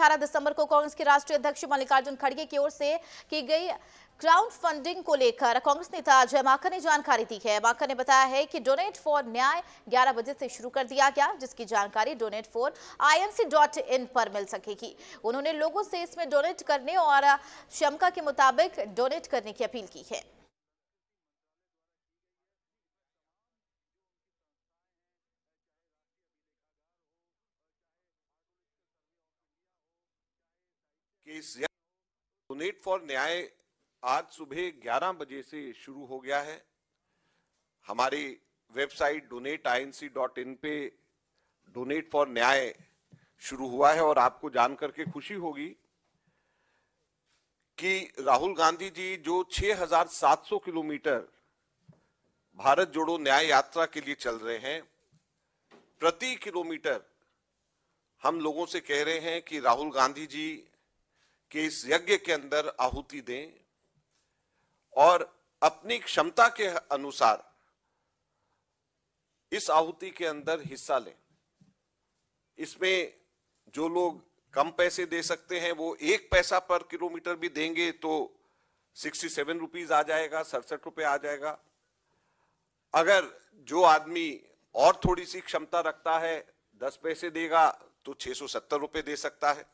18 दिसंबर को कांग्रेस के राष्ट्रीय अध्यक्ष मल्लिकार्जुन खड़गे की ओर से की गई क्राउड फंडिंग को लेकर कांग्रेस नेता अजय माखन ने जानकारी दी है माखन ने बताया है कि डोनेट फॉर न्याय 11 बजे से शुरू कर दिया गया जिसकी जानकारी डोनेट फॉर आई पर मिल सकेगी उन्होंने लोगों से इसमें डोनेट करने और क्षमता के मुताबिक डोनेट करने की अपील की है केस डोनेट फॉर न्याय आज सुबह 11 बजे से शुरू हो गया है हमारी वेबसाइट डोनेट आई पे डोनेट फॉर न्याय शुरू हुआ है और आपको जान करके खुशी होगी कि राहुल गांधी जी जो 6,700 किलोमीटर भारत जोड़ो न्याय यात्रा के लिए चल रहे हैं प्रति किलोमीटर हम लोगों से कह रहे हैं कि राहुल गांधी जी कि इस यज्ञ के अंदर आहुति दें और अपनी क्षमता के अनुसार इस आहुति के अंदर हिस्सा लें इसमें जो लोग कम पैसे दे सकते हैं वो एक पैसा पर किलोमीटर भी देंगे तो सिक्सटी सेवन रुपीज आ जाएगा सड़सठ रुपए आ जाएगा अगर जो आदमी और थोड़ी सी क्षमता रखता है दस पैसे देगा तो छह सौ सत्तर रुपये दे सकता है